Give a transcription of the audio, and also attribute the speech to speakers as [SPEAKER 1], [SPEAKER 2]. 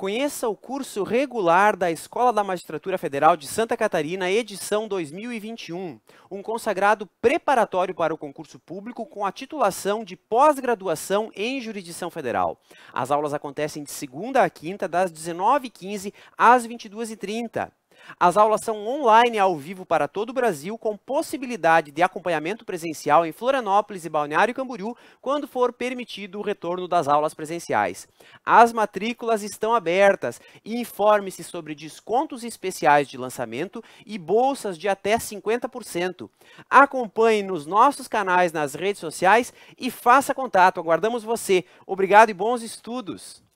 [SPEAKER 1] Conheça o curso regular da Escola da Magistratura Federal de Santa Catarina, edição 2021, um consagrado preparatório para o concurso público com a titulação de pós-graduação em Jurisdição Federal. As aulas acontecem de segunda a quinta, das 19h15 às 22h30. As aulas são online ao vivo para todo o Brasil, com possibilidade de acompanhamento presencial em Florianópolis e Balneário Camboriú, quando for permitido o retorno das aulas presenciais. As matrículas estão abertas informe-se sobre descontos especiais de lançamento e bolsas de até 50%. Acompanhe nos nossos canais nas redes sociais e faça contato. Aguardamos você. Obrigado e bons estudos!